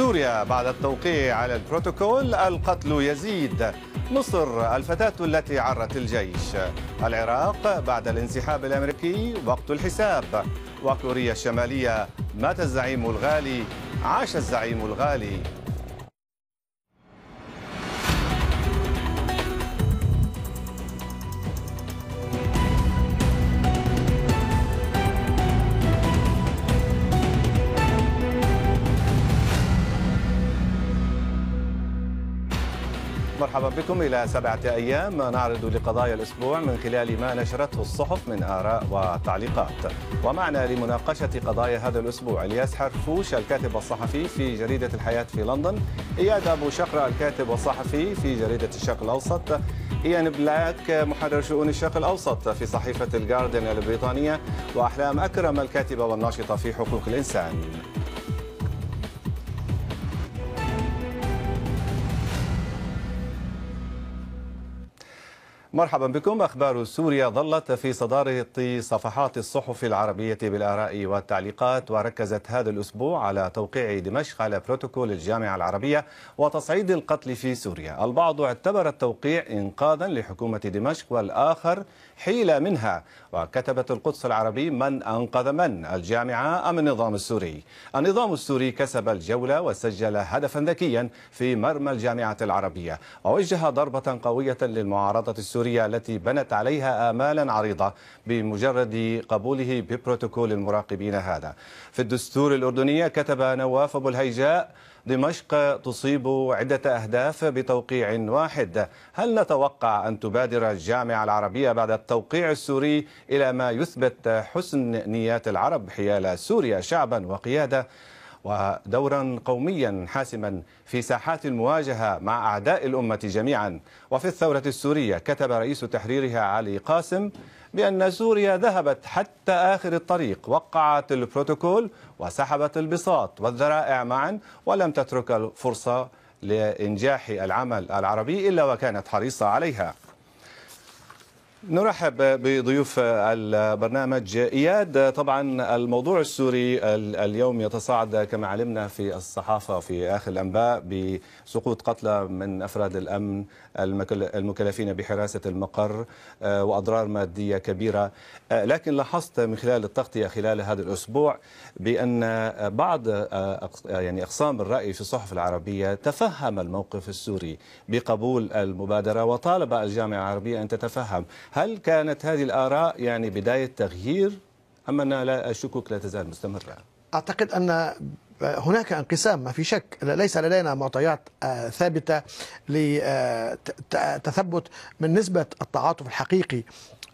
سوريا بعد التوقيع على البروتوكول القتل يزيد مصر الفتاة التي عرت الجيش العراق بعد الانسحاب الأمريكي وقت الحساب وكوريا الشمالية مات الزعيم الغالي عاش الزعيم الغالي مرحبا بكم إلى سبعة أيام نعرض لقضايا الأسبوع من خلال ما نشرته الصحف من آراء وتعليقات ومعنا لمناقشة قضايا هذا الأسبوع إلياس حرفوش الكاتب الصحفي في جريدة الحياة في لندن إياد أبو شقرة الكاتب والصحفي في جريدة الشرق الأوسط إيان بلاك محرر شؤون الشرق الأوسط في صحيفة الجاردن البريطانية وأحلام أكرم الكاتبة والناشطة في حقوق الإنسان مرحبا بكم أخبار سوريا ظلت في صدارة صفحات الصحف العربية بالآراء والتعليقات وركزت هذا الأسبوع على توقيع دمشق على بروتوكول الجامعة العربية وتصعيد القتل في سوريا البعض اعتبر التوقيع إنقاذا لحكومة دمشق والآخر حيلة منها وكتبت القدس العربي من أنقذ من الجامعة أم النظام السوري النظام السوري كسب الجولة وسجل هدفا ذكيا في مرمى الجامعة العربية ووجه ضربة قوية للمعارضة السورية التي بنت عليها آمالا عريضة بمجرد قبوله ببروتوكول المراقبين هذا في الدستور الأردنية كتب نواف أبو الهيجاء دمشق تصيب عدة أهداف بتوقيع واحد هل نتوقع أن تبادر الجامعة العربية بعد التوقيع السوري إلى ما يثبت حسن نيات العرب حيال سوريا شعبا وقيادة ودورا قوميا حاسما في ساحات المواجهة مع أعداء الأمة جميعا وفي الثورة السورية كتب رئيس تحريرها علي قاسم بأن سوريا ذهبت حتى آخر الطريق وقعت البروتوكول وسحبت البساط والذرائع معا ولم تترك الفرصة لإنجاح العمل العربي إلا وكانت حريصة عليها نرحب بضيوف البرنامج إياد طبعا الموضوع السوري اليوم يتصاعد كما علمنا في الصحافة في آخر الأنباء بسقوط قتلى من أفراد الأمن المكلفين بحراسة المقر آه، وأضرار مادية كبيرة آه، لكن لاحظت من خلال التغطية خلال هذا الأسبوع بأن بعض آه، يعني أقسام الرأي في الصحف العربية تفهم الموقف السوري بقبول المبادرة وطالب الجامعة العربية أن تتفهم هل كانت هذه الآراء يعني بداية تغيير أم أن الشكوك لا تزال مستمرة أعتقد أن هناك انقسام ما في شك ليس لدينا معطيات آه، ثابتة لتثبت آه، من نسبة التعاطف الحقيقي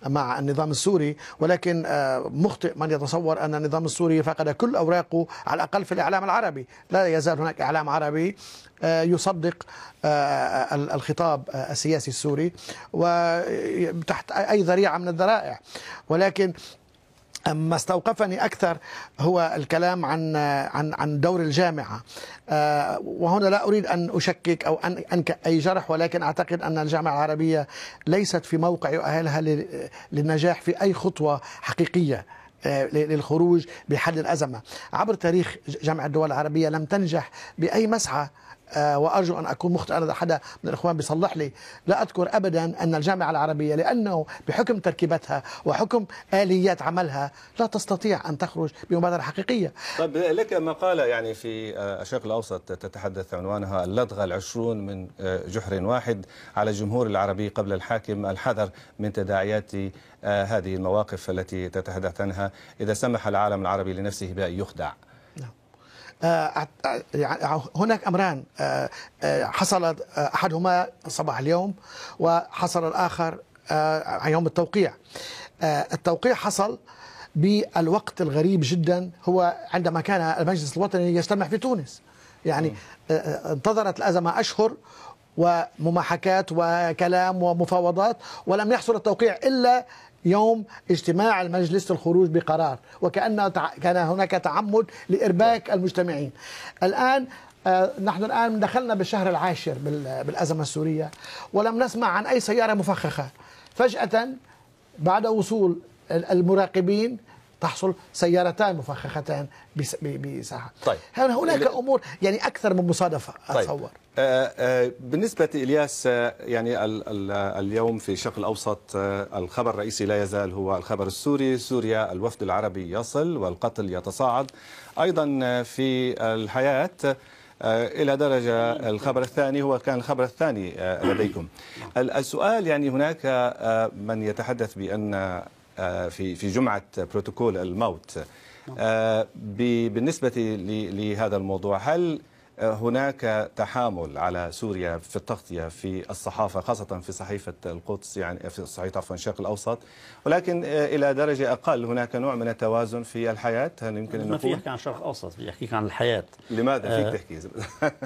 مع النظام السوري ولكن آه، مخطئ من يتصور أن النظام السوري فقد كل أوراقه على الأقل في الإعلام العربي لا يزال هناك إعلام عربي آه، يصدق آه، الخطاب السياسي السوري وتحت أي ذريعة من الذرائع ولكن ما استوقفني اكثر هو الكلام عن عن عن دور الجامعه آه، وهنا لا اريد ان اشكك او ان انكأ اي جرح ولكن اعتقد ان الجامعه العربيه ليست في موقع يؤهلها للنجاح في اي خطوه حقيقيه آه، للخروج بحل الازمه عبر تاريخ جامعه الدول العربيه لم تنجح باي مسعى آه، وارجو ان اكون مخطئ اذا حدا من الاخوان بيصلح لي لا اذكر ابدا ان الجامعه العربيه لانه بحكم تركيبتها وحكم اليات عملها لا تستطيع ان تخرج بمبادره حقيقيه طيب لك مقاله يعني في آه، الشرق الاوسط تتحدث عنوانها اللدغه العشرون من آه، جحر واحد على الجمهور العربي قبل الحاكم الحذر من تداعيات هذه المواقف التي تتحدث عنها اذا سمح العالم العربي لنفسه بان يخدع آه، آه، يعني هناك أمران آه، حصل أحدهما صباح اليوم وحصل الآخر يوم التوقيع التوقيع حصل بالوقت الغريب جدا هو عندما كان المجلس الوطني يجتمع في تونس يعني انتظرت الأزمة أشهر ومماحكات وكلام ومفاوضات ولم يحصل التوقيع إلا يوم اجتماع المجلس الخروج بقرار وكأن كان هناك تعمد لإرباك المجتمعين الآن آه، نحن الآن دخلنا بالشهر العاشر بالأزمة السورية ولم نسمع عن أي سيارة مفخخة فجأة بعد وصول المراقبين تحصل سيارتان مفخختان بساحه طيب هناك امور يعني اكثر من مصادفه طيب. اتصور طيب. آه، آآ آه، بالنسبة إلياس آه، يعني الـ الـ اليوم في الشرق الأوسط الخبر الرئيسي لا يزال هو الخبر السوري سوريا الوفد العربي يصل والقتل يتصاعد أيضا في الحياة إلى درجة الخبر الثاني هو كان الخبر الثاني لديكم السؤال يعني هناك من يتحدث بأن آه، في في جمعه بروتوكول الموت نعم. آه، بالنسبه لهذا الموضوع هل هناك تحامل على سوريا في التغطية في الصحافة خاصة في صحيفة القدس يعني في صحيفة عفوا الشرق الأوسط ولكن آه، إلى درجة أقل هناك نوع من التوازن في الحياة هل يمكن أن ما في يحكي عن الشرق الأوسط يحكيك عن الحياة لماذا فيك آه، تحكي؟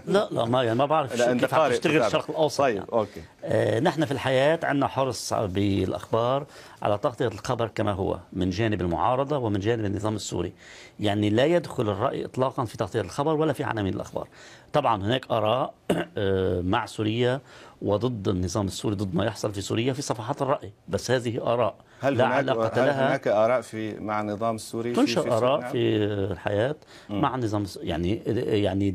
لا لا ما يعني ما بعرف كيف تشتغل الشرق الأوسط طيب يعني. أوكي آه نحن في الحياة عندنا حرص بالأخبار على تغطية الخبر كما هو من جانب المعارضة ومن جانب النظام السوري يعني لا يدخل الرأي إطلاقا في تغطية الخبر ولا في عناوين الأخبار طبعا هناك اراء آه، مع سوريا وضد النظام السوري ضد ما يحصل في سوريا في صفحات الراي بس هذه اراء هل لا هناك علاقه لها هل هناك اراء في مع النظام السوري تنشر في اراء في الحياه مع النظام يعني يعني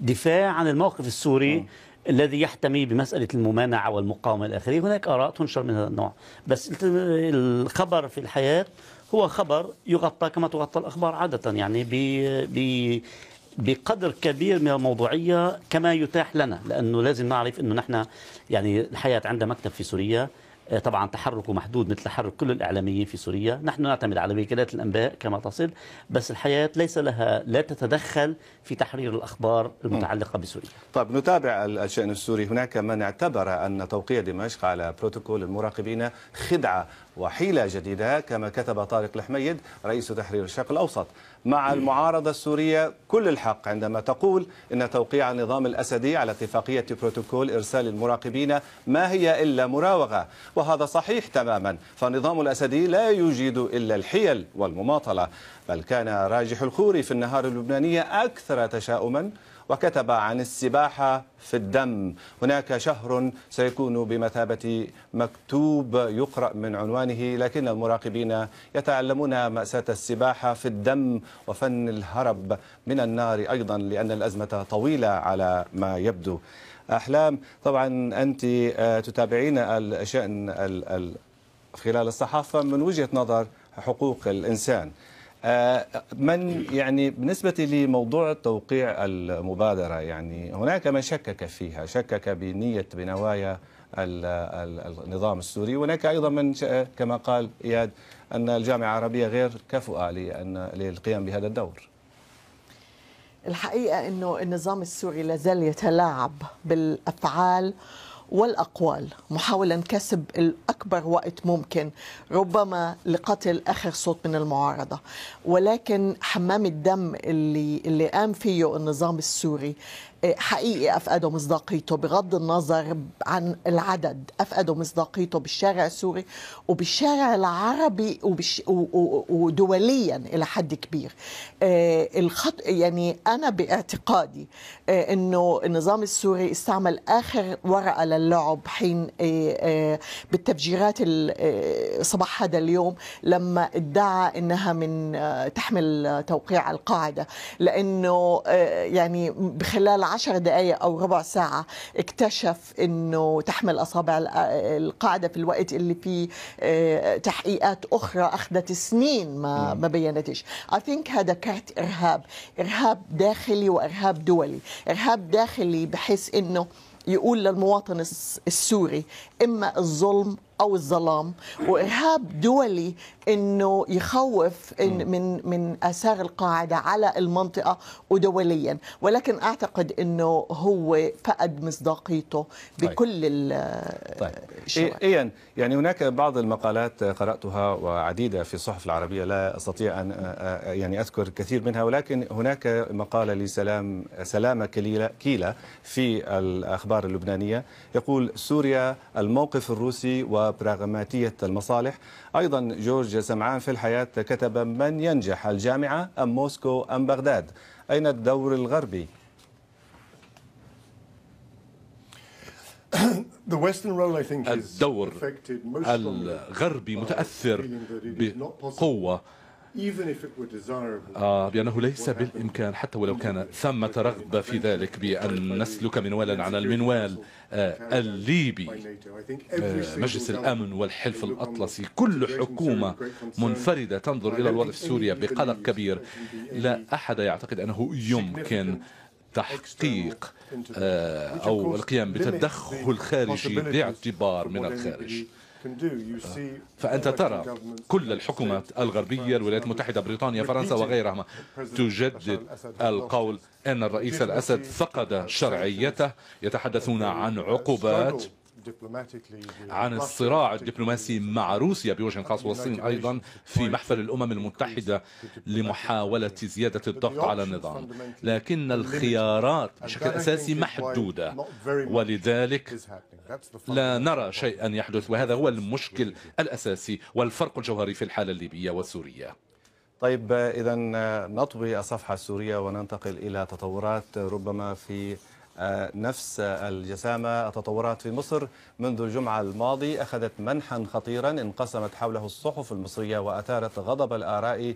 دفاع عن الموقف السوري م. الذي يحتمي بمسألة الممانعة والمقاومة إلى آخره هناك آراء تنشر من هذا النوع بس الخبر في الحياة هو خبر يغطى كما تغطى الأخبار عادة يعني ب بقدر كبير من الموضوعية كما يتاح لنا لأنه لازم نعرف أنه نحن يعني الحياة عندنا مكتب في سوريا آه، طبعا تحركه محدود مثل تحرك كل الإعلاميين في سوريا نحن نعتمد على وكالات الأنباء كما تصل بس الحياة ليس لها لا تتدخل في تحرير الأخبار المتعلقة بسوريا طيب نتابع الشأن السوري هناك من اعتبر أن توقيع دمشق على بروتوكول المراقبين خدعة وحيلة جديدة كما كتب طارق الحميد رئيس تحرير الشرق الأوسط مع المعارضة السورية كل الحق عندما تقول أن توقيع النظام الأسدي على اتفاقية بروتوكول إرسال المراقبين ما هي إلا مراوغة وهذا صحيح تماما فالنظام الأسدي لا يجيد إلا الحيل والمماطلة بل كان راجح الخوري في النهار اللبنانية أكثر تشاؤما وكتب عن السباحة في الدم هناك شهر سيكون بمثابة مكتوب يقرأ من عنوانه لكن المراقبين يتعلمون مأساة السباحة في الدم وفن الهرب من النار أيضا لأن الأزمة طويلة على ما يبدو أحلام طبعا أنت آه، تتابعين الشأن خلال الصحافة من وجهة نظر حقوق الإنسان آه، من يعني بالنسبة لموضوع توقيع المبادرة يعني هناك من شكك فيها شكك بنية بنوايا النظام السوري وهناك أيضا من كما قال إياد أن الجامعة العربية غير كفؤة للقيام بهذا الدور الحقيقة أنه النظام السوري لازال يتلاعب بالأفعال والأقوال محاولا كسب الأكبر وقت ممكن ربما لقتل آخر صوت من المعارضة ولكن حمام الدم اللي, اللي قام فيه النظام السوري آه، حقيقي أفقدوا مصداقيته بغض النظر عن العدد أفقدوا مصداقيته بالشارع السوري وبالشارع العربي وبش ودوليا إلى حد كبير آه، الخط يعني أنا باعتقادي آه، أنه النظام السوري استعمل آخر ورقة اللعب حين آه، آه، بالتفجيرات آه، صباح هذا اليوم لما ادعى انها من تحمل توقيع القاعده لانه يعني بخلال عشر دقائق او ربع ساعه اكتشف انه تحمل اصابع القاعده في الوقت اللي فيه تحقيقات اخرى اخذت سنين ما ما بينتش اي ثينك هذا كارت ارهاب ارهاب داخلي وارهاب دولي ارهاب داخلي بحيث انه يقول للمواطن السوري إما الظلم او الظلام وارهاب دولي انه يخوف إن من من اثار القاعده على المنطقه ودوليا ولكن اعتقد انه هو فقد مصداقيته طيب. بكل طيب. طيب. إيه يعني هناك بعض المقالات قراتها وعديده في الصحف العربيه لا استطيع ان يعني اذكر كثير منها ولكن هناك مقاله لسلام سلامه كيلا في الاخبار اللبنانيه يقول سوريا الموقف الروسي و وبراغماتية المصالح أيضا جورج سمعان في الحياة كتب من ينجح الجامعة أم موسكو أم بغداد أين الدور الغربي الدور الغربي متأثر بقوة آه بأنه ليس بالإمكان حتى ولو كان ثمة رغبة في ذلك بأن نسلك منوالا على المنوال آه الليبي آه مجلس الأمن والحلف الأطلسي كل حكومة منفردة تنظر إلى الوضع في سوريا بقلق كبير لا أحد يعتقد أنه يمكن تحقيق آه أو القيام بتدخل خارجي باعتبار من الخارج آه. فأنت ترى كل الحكومات الغربية الولايات المتحدة بريطانيا فرنسا وغيرها تجدد القول أن الرئيس الأسد فقد شرعيته يتحدثون عن عقوبات عن الصراع الدبلوماسي مع روسيا بوجه خاص والصين أيضا في محفل الأمم المتحدة لمحاولة زيادة الضغط على النظام لكن الخيارات بشكل أساسي محدودة ولذلك لا نرى شيئا يحدث وهذا هو المشكل الأساسي والفرق الجوهري في الحالة الليبية والسورية طيب إذا نطوي الصفحة السورية وننتقل إلى تطورات ربما في نفس الجسامة التطورات في مصر منذ الجمعة الماضي أخذت منحا خطيرا انقسمت حوله الصحف المصرية وأثارت غضب الآراء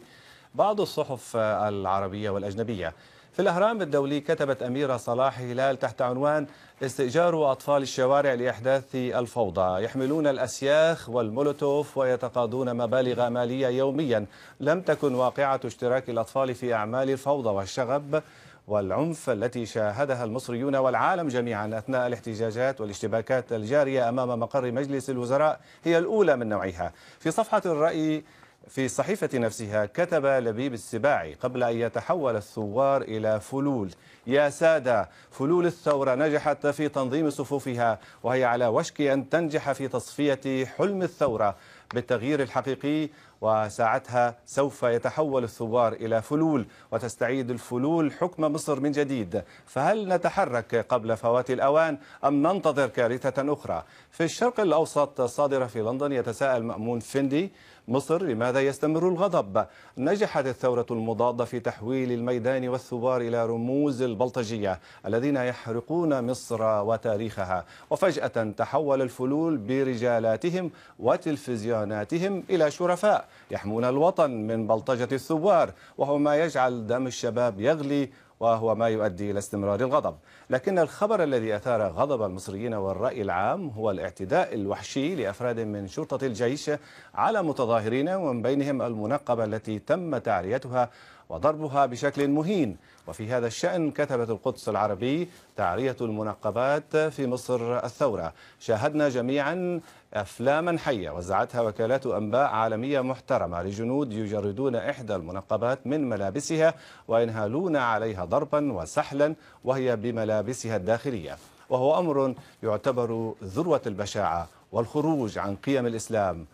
بعض الصحف العربية والأجنبية في الأهرام الدولي كتبت أميرة صلاح هلال تحت عنوان استئجار أطفال الشوارع لإحداث الفوضى يحملون الأسياخ والمولوتوف ويتقاضون مبالغ مالية يوميا لم تكن واقعة اشتراك الأطفال في أعمال الفوضى والشغب والعنف التي شاهدها المصريون والعالم جميعا أثناء الاحتجاجات والاشتباكات الجارية أمام مقر مجلس الوزراء هي الأولى من نوعها في صفحة الرأي في الصحيفة نفسها كتب لبيب السباعي قبل أن يتحول الثوار إلى فلول يا سادة فلول الثورة نجحت في تنظيم صفوفها وهي على وشك أن تنجح في تصفية حلم الثورة بالتغيير الحقيقي وساعتها سوف يتحول الثوار إلى فلول وتستعيد الفلول حكم مصر من جديد فهل نتحرك قبل فوات الأوان أم ننتظر كارثة أخرى في الشرق الأوسط الصادرة في لندن يتساءل مأمون فندي مصر لماذا يستمر الغضب نجحت الثورة المضادة في تحويل الميدان والثوار إلى رموز البلطجية الذين يحرقون مصر وتاريخها وفجأة تحول الفلول برجالاتهم وتلفزيوناتهم إلى شرفاء يحمون الوطن من بلطجة الثوار وهو ما يجعل دم الشباب يغلي وهو ما يؤدي إلى استمرار الغضب لكن الخبر الذي أثار غضب المصريين والرأي العام هو الاعتداء الوحشي لأفراد من شرطة الجيش على متظاهرين ومن بينهم المنقبة التي تم تعريتها وضربها بشكل مهين وفي هذا الشأن كتبت القدس العربي تعرية المنقبات في مصر الثورة شاهدنا جميعا أفلاما حية وزعتها وكالات أنباء عالمية محترمة لجنود يجردون إحدى المنقبات من ملابسها وينهالون عليها ضربا وسحلا وهي بملابسها الداخلية وهو أمر يعتبر ذروة البشاعة والخروج عن قيم الإسلام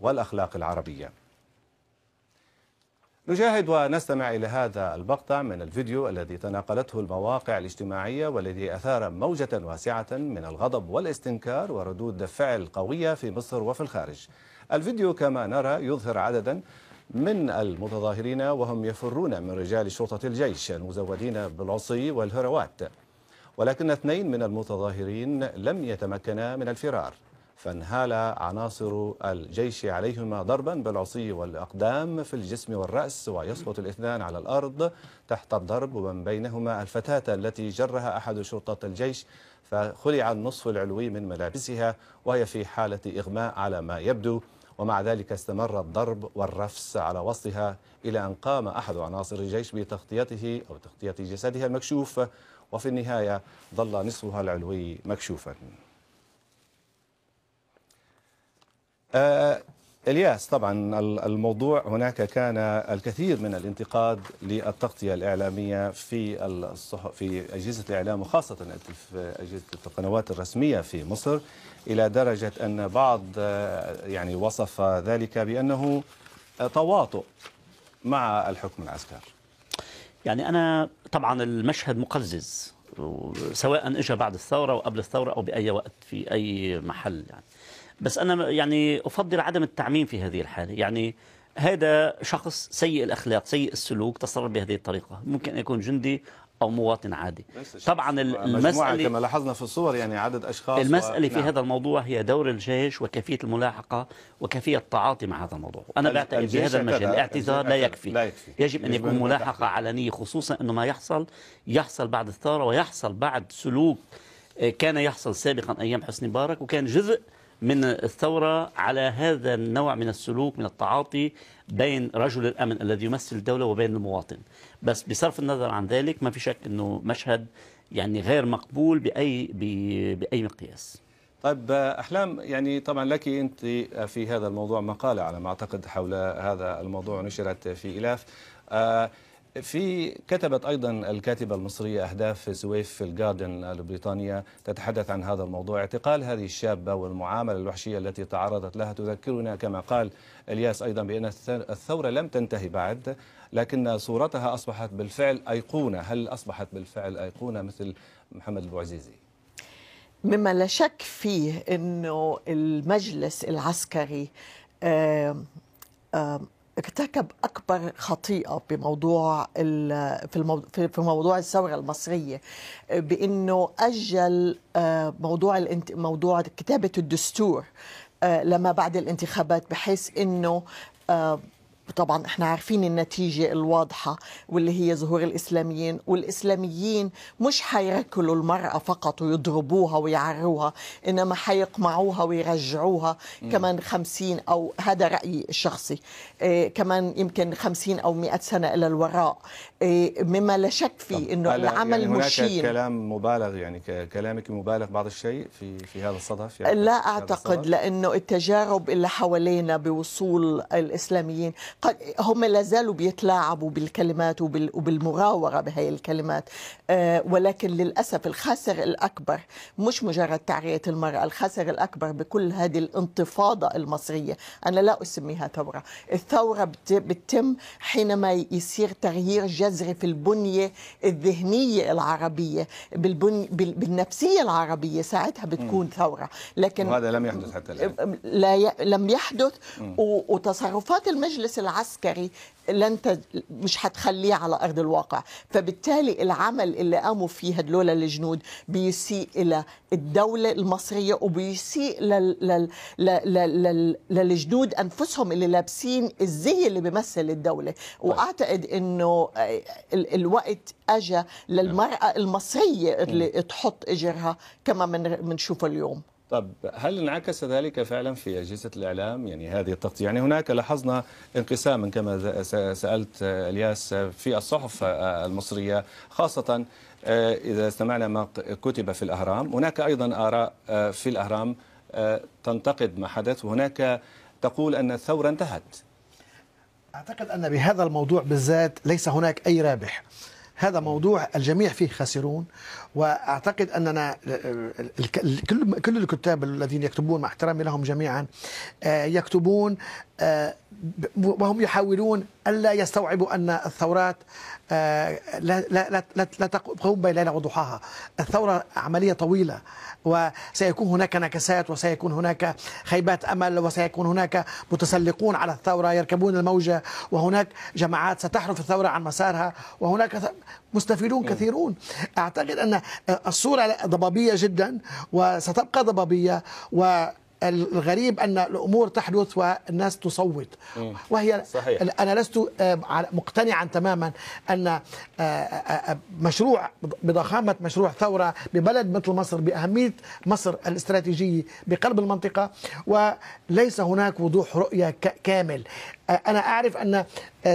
والأخلاق العربية نشاهد ونستمع إلى هذا المقطع من الفيديو الذي تناقلته المواقع الاجتماعية والذي أثار موجة واسعة من الغضب والاستنكار وردود فعل قوية في مصر وفي الخارج الفيديو كما نرى يظهر عددا من المتظاهرين وهم يفرون من رجال شرطة الجيش المزودين بالعصي والهروات ولكن اثنين من المتظاهرين لم يتمكنا من الفرار فانهال عناصر الجيش عليهما ضربا بالعصي والأقدام في الجسم والرأس ويسقط الاثنان على الأرض تحت الضرب ومن بينهما الفتاة التي جرها أحد شرطة الجيش فخلع النصف العلوي من ملابسها وهي في حالة إغماء على ما يبدو ومع ذلك استمر الضرب والرفس على وسطها إلى أن قام أحد عناصر الجيش بتغطيته أو تغطية جسدها المكشوف وفي النهاية ظل نصفها العلوي مكشوفاً آه، الياس طبعا الموضوع هناك كان الكثير من الانتقاد للتغطيه الاعلاميه في الصحف في اجهزه الاعلام وخاصه في اجهزه القنوات الرسميه في مصر الى درجه ان بعض آه، يعني وصف ذلك بانه تواطؤ مع الحكم العسكري. يعني انا طبعا المشهد مقزز سواء اجى بعد الثوره او قبل الثوره او باي وقت في اي محل يعني. بس أنا يعني أفضل عدم التعميم في هذه الحالة يعني هذا شخص سيء الأخلاق سيء السلوك تصرف بهذه الطريقة ممكن أن يكون جندي أو مواطن عادي طبعا المسألة كما لاحظنا في الصور يعني عدد أشخاص المسألة و... في نعم. هذا الموضوع هي دور الجيش وكيفية الملاحقة وكيفية التعاطي مع هذا الموضوع أنا بعتقد في هذا المجال الاعتذار لا يكفي. لا يكفي يجب أن يكون ملاحقة علنية خصوصا أنه ما يحصل يحصل بعد الثورة ويحصل بعد سلوك آه، كان يحصل سابقا أيام حسني مبارك وكان جزء من الثورة على هذا النوع من السلوك من التعاطي بين رجل الأمن الذي يمثل الدولة وبين المواطن بس بصرف النظر عن ذلك ما في شك أنه مشهد يعني غير مقبول بأي, بأي مقياس طيب أحلام يعني طبعا لك أنت في هذا الموضوع مقالة على ما أعتقد حول هذا الموضوع نشرت في إلاف آه في كتبت أيضا الكاتبة المصرية أهداف سويف في الجاردن البريطانية تتحدث عن هذا الموضوع اعتقال هذه الشابة والمعاملة الوحشية التي تعرضت لها تذكرنا كما قال الياس أيضا بأن الثورة لم تنتهي بعد لكن صورتها أصبحت بالفعل أيقونة هل أصبحت بالفعل أيقونة مثل محمد البوعزيزي مما لا شك فيه أنه المجلس العسكري آه آه ارتكب اكبر خطيئه بموضوع في في موضوع الثوره المصريه بانه اجل آه، موضوع موضوع كتابه الدستور آه، لما بعد الانتخابات بحيث انه آه، طبعا احنا عارفين النتيجة الواضحة واللي هي ظهور الإسلاميين والإسلاميين مش حيركلوا المرأة فقط ويضربوها ويعروها إنما حيقمعوها ويرجعوها م. كمان خمسين أو هذا رأيي الشخصي إيه كمان يمكن خمسين أو مئة سنة إلى الوراء إيه مما لا شك فيه إنه العمل يعني مشين كلام مبالغ يعني كلامك مبالغ بعض الشيء في في هذا الصدف يعني لا أعتقد الصدف. لأنه التجارب اللي حوالينا بوصول الإسلاميين هم لا زالوا بيتلاعبوا بالكلمات وبالمراوغه بهي الكلمات آه، ولكن للاسف الخاسر الاكبر مش مجرد تعريه المراه الخاسر الاكبر بكل هذه الانتفاضه المصريه انا لا اسميها ثوره الثوره بتتم حينما يصير تغيير جذري في البنيه الذهنيه العربيه بالبني بالنفسيه العربيه ساعتها بتكون ثوره لكن وهذا لم يحدث حتى الان لا ي... لم يحدث و... وتصرفات المجلس العسكري لن تج... مش هتخليه على ارض الواقع فبالتالي العمل اللي قاموا فيه هدول الجنود بيسيء الى الدوله المصريه وبيسيء لل... لل... لل... لل... للجنود انفسهم اللي لابسين الزي اللي بيمثل الدوله واعتقد انه ال... الوقت اجى للمراه المصريه اللي نعم. تحط اجرها كما بنشوفه من... اليوم طب هل انعكس ذلك فعلا في أجهزة الإعلام يعني هذه التغطية يعني هناك لاحظنا انقساما كما سألت الياس في الصحف المصرية خاصة آه، إذا استمعنا ما كتب في الأهرام هناك أيضا آراء آه، في الأهرام آه، تنتقد ما حدث وهناك تقول أن الثورة انتهت أعتقد أن بهذا الموضوع بالذات ليس هناك أي رابح هذا موضوع الجميع فيه خاسرون واعتقد اننا كل كل الكتاب الذين يكتبون مع احترامي لهم جميعا آه، يكتبون آه، وهم يحاولون الا يستوعبوا ان الثورات آه، لا لا لا لا تقوم بليل وضحاها، الثوره عمليه طويله وسيكون هناك نكسات وسيكون هناك خيبات امل وسيكون هناك متسلقون على الثوره يركبون الموجه وهناك جماعات ستحرف الثوره عن مسارها وهناك مستفيدون كثيرون اعتقد ان الصوره ضبابيه جدا وستبقى ضبابيه و الغريب ان الامور تحدث والناس تصوت وهي صحيح. انا لست مقتنعا تماما ان آه، آه، آه، مشروع بضخامه مشروع ثوره ببلد مثل مصر باهميه مصر الاستراتيجيه بقلب المنطقه وليس هناك وضوح رؤيه كامل انا اعرف ان 90%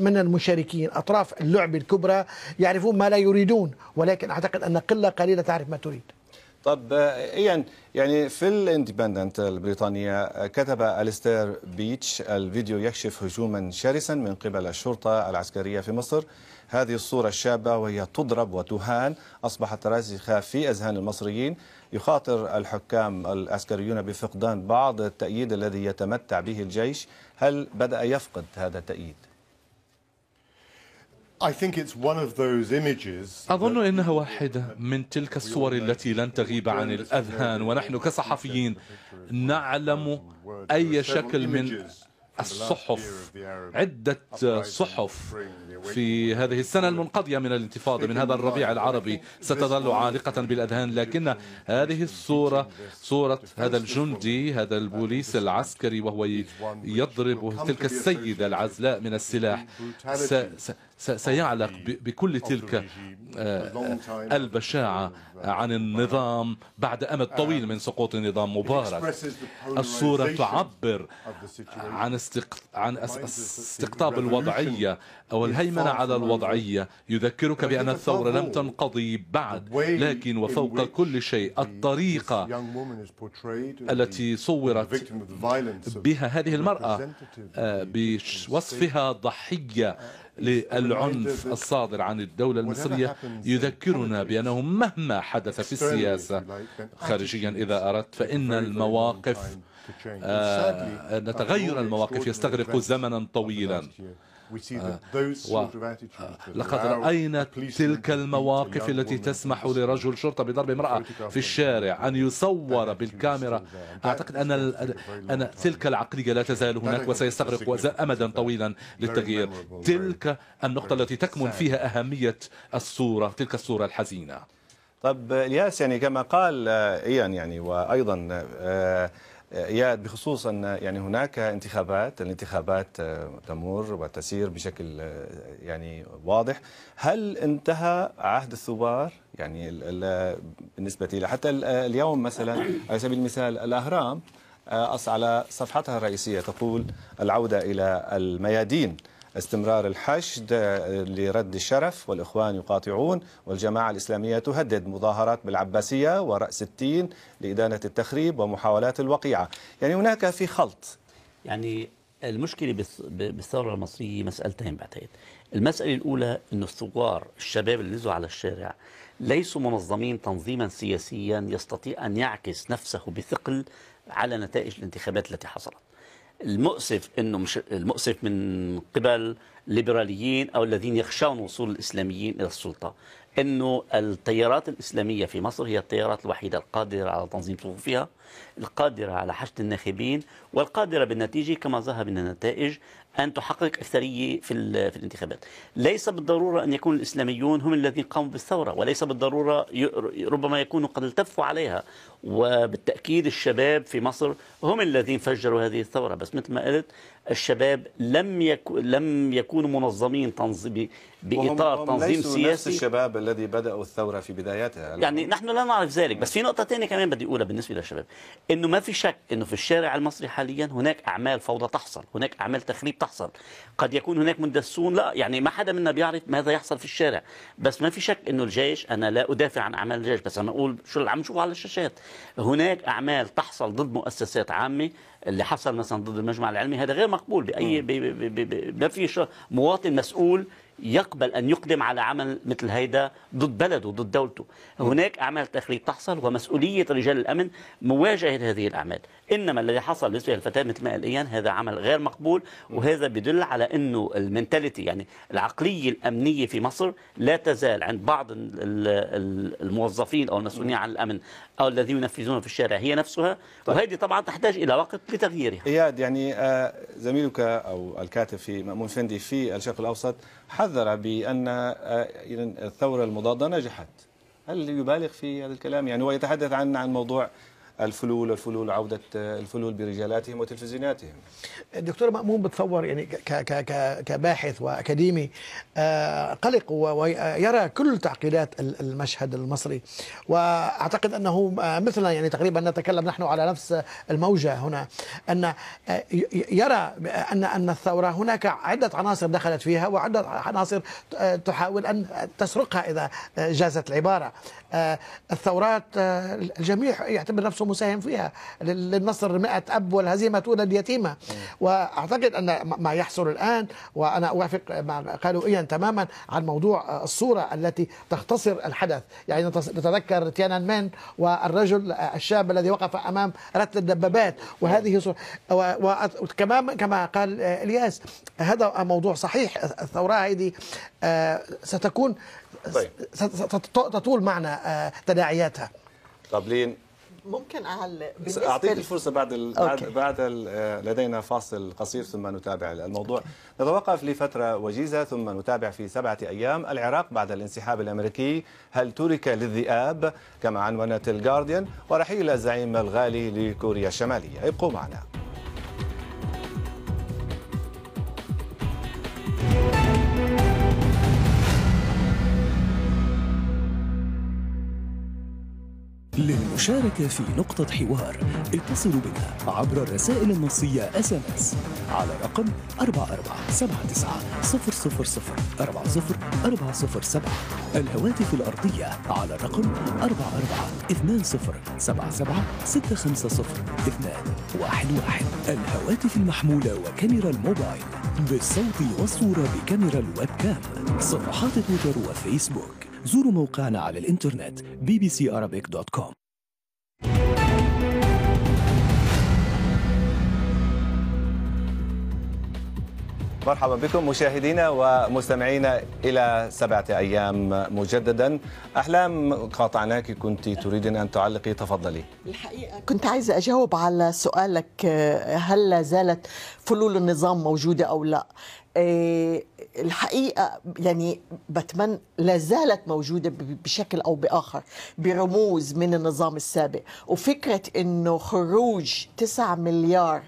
من المشاركين اطراف اللعبه الكبرى يعرفون ما لا يريدون ولكن اعتقد ان قله قليله تعرف ما تريد طب ايا يعني في الاندبندنت البريطانيه كتب الستير بيتش الفيديو يكشف هجوما شرسا من قبل الشرطه العسكريه في مصر هذه الصورة الشابة وهي تضرب وتهان أصبحت راسخة في أذهان المصريين يخاطر الحكام العسكريون بفقدان بعض التأييد الذي يتمتع به الجيش هل بدأ يفقد هذا التأييد؟ أظن إنها واحدة من تلك الصور التي لن تغيب عن الأذهان ونحن كصحفيين نعلم أي شكل من الصحف عدة صحف في هذه السنة المنقضية من الانتفاضة من هذا الربيع العربي ستظل عالقة بالأذهان لكن هذه الصورة صورة هذا الجندي هذا uh, البوليس العسكري وهو يضرب تلك السيدة العزلاء من السلاح سيعلق بكل تلك آه، البشاعة عن النظام بعد أمد آه. طويل من سقوط نظام مبارك الصورة تعبر عن عن استقطاب الوضعية أو الهيمنة على الوضعية يذكرك بأن الثورة لم تنقضي بعد لكن وفوق كل شيء الطريقة التي صورت بها هذه المرأة آه، بوصفها ضحية للعنف الصادر عن الدولة المصرية uh, يذكرنا بأنه مهما حدث في السياسة خارجيا إذا أردت فإن المواقف آه، نتغير المواقف يستغرق زمنا طويلا آه. آه. لقد رأينا تلك المواقف التي تسمح لرجل شرطة بضرب امرأة في الشارع أن يصور بالكاميرا أعتقد أن أن تلك العقلية لا تزال هناك وسيستغرق أمدا طويلا للتغيير تلك النقطة التي تكمن فيها أهمية الصورة تلك الصورة الحزينة طب الياس يعني كما قال آه، ايان يعني وايضا اياد بخصوص ان يعني هناك انتخابات، الانتخابات تمر وتسير بشكل يعني واضح، هل انتهى عهد الثوار؟ يعني بالنسبه لي حتى اليوم مثلا على سبيل المثال الاهرام على صفحتها الرئيسيه تقول العوده الى الميادين استمرار الحشد لرد الشرف والإخوان يقاطعون والجماعة الإسلامية تهدد مظاهرات بالعباسية ورأس التين لإدانة التخريب ومحاولات الوقيعة يعني هناك في خلط يعني المشكلة بالثورة المصرية مسألتين بعتقد المسألة الأولى أن الثوار الشباب اللي نزلوا على الشارع ليسوا منظمين تنظيما سياسيا يستطيع أن يعكس نفسه بثقل على نتائج الانتخابات التي حصلت المؤسف انه مش المؤسف من قبل الليبراليين او الذين يخشون وصول الاسلاميين الى السلطه انه التيارات الاسلاميه في مصر هي التيارات الوحيده القادره على تنظيم صفوفها القادره على حشد الناخبين والقادره بالنتيجه كما ذهب من النتائج أن تحقق أكثرية في, في الانتخابات ليس بالضرورة أن يكون الإسلاميون هم الذين قاموا بالثورة وليس بالضرورة ربما يكونوا قد التفوا عليها وبالتأكيد الشباب في مصر هم الذين فجروا هذه الثورة بس مثل ما قلت الشباب لم يك... لم يكونوا منظمين تنظيم باطار تنظيم سياسي نفس الشباب الذي بداوا الثوره في بداياتها يعني نحن لا نعرف ذلك بس في نقطه ثانيه كمان بدي اقولها بالنسبه للشباب انه ما في شك انه في الشارع المصري حاليا هناك اعمال فوضى تحصل هناك اعمال تخريب تحصل قد يكون هناك مندسون لا يعني ما حدا منا بيعرف ماذا يحصل في الشارع بس ما في شك انه الجيش انا لا ادافع عن اعمال الجيش بس انا اقول شو اللي عم نشوفه على الشاشات هناك اعمال تحصل ضد مؤسسات عامه اللي حصل مثلا ضد المجمع العلمي هذا غير مقبول باي ما في مواطن مسؤول يقبل أن يقدم على عمل مثل هيدا ضد بلده ضد دولته هناك أعمال تخريب تحصل ومسؤولية رجال الأمن مواجهة هذه الأعمال إنما الذي حصل بالنسبة للفتاة مثل ما قال إيان هذا عمل غير مقبول وهذا بدل على أنه المنتاليتي يعني العقلية الأمنية في مصر لا تزال عند بعض الموظفين أو المسؤولين عن الأمن أو الذين ينفذون في الشارع هي نفسها طيب. وهذه طبعا تحتاج إلى وقت لتغييرها إياد يعني آه، زميلك أو الكاتب في مأمون فندي في الشرق الأوسط حذر بأن آه، الثورة المضادة نجحت هل يبالغ في هذا الكلام يعني هو يتحدث عن عن موضوع الفلول والفلول عودة الفلول برجالاتهم وتلفزيوناتهم دكتور مأمون بتصور يعني كباحث وأكاديمي آه، قلق ويرى كل تعقيدات المشهد المصري وأعتقد أنه آه، مثلنا يعني تقريبا نتكلم نحن على نفس الموجة هنا أن آه، يرى أن أن الثورة هناك عدة عناصر دخلت فيها وعدة عناصر تحاول أن تسرقها إذا جازت العبارة الثورات الجميع يعتبر نفسه مساهم فيها للنصر 100 أب والهزيمة تؤول اليتيمة وأعتقد أن ما يحصل الآن وأنا أوافق مع قالوا إيان تماما عن موضوع الصورة التي تختصر الحدث يعني نتذكر تيانان من والرجل الشاب الذي وقف أمام رتل الدبابات وهذه صورة وكما كما قال إلياس هذا موضوع صحيح الثورة هذه آه، ستكون طيب. ستطول معنا آه، تداعياتها طب ممكن اعلق اعطيك الفرصه بعد الـ بعد, بعد آه، لدينا فاصل قصير ثم نتابع الموضوع أوكي. نتوقف لفتره وجيزه ثم نتابع في سبعه ايام العراق بعد الانسحاب الامريكي هل ترك للذئاب كما عنونت الجارديان ورحيل الزعيم الغالي لكوريا الشماليه ابقوا معنا للمشاركة في نقطة حوار اتصلوا بنا عبر الرسائل النصية اس ام اس على رقم 4479 الهواتف الأرضية على رقم 442077650211 الهواتف المحمولة وكاميرا الموبايل بالصوت والصورة بكاميرا الويب كام صفحات تويتر وفيسبوك زوروا موقعنا على الانترنت bbcarabic.com مرحبا بكم مشاهدينا ومستمعينا إلى سبعة أيام مجددا أحلام قاطعناك كنت تريدين أن تعلقي تفضلي الحقيقة كنت عايزة أجاوب على سؤالك هل لا زالت فلول النظام موجودة أو لا إيه، الحقيقة يعني بتمنى لا زالت موجودة بشكل أو بآخر برموز من النظام السابق وفكرة أنه خروج 9 مليار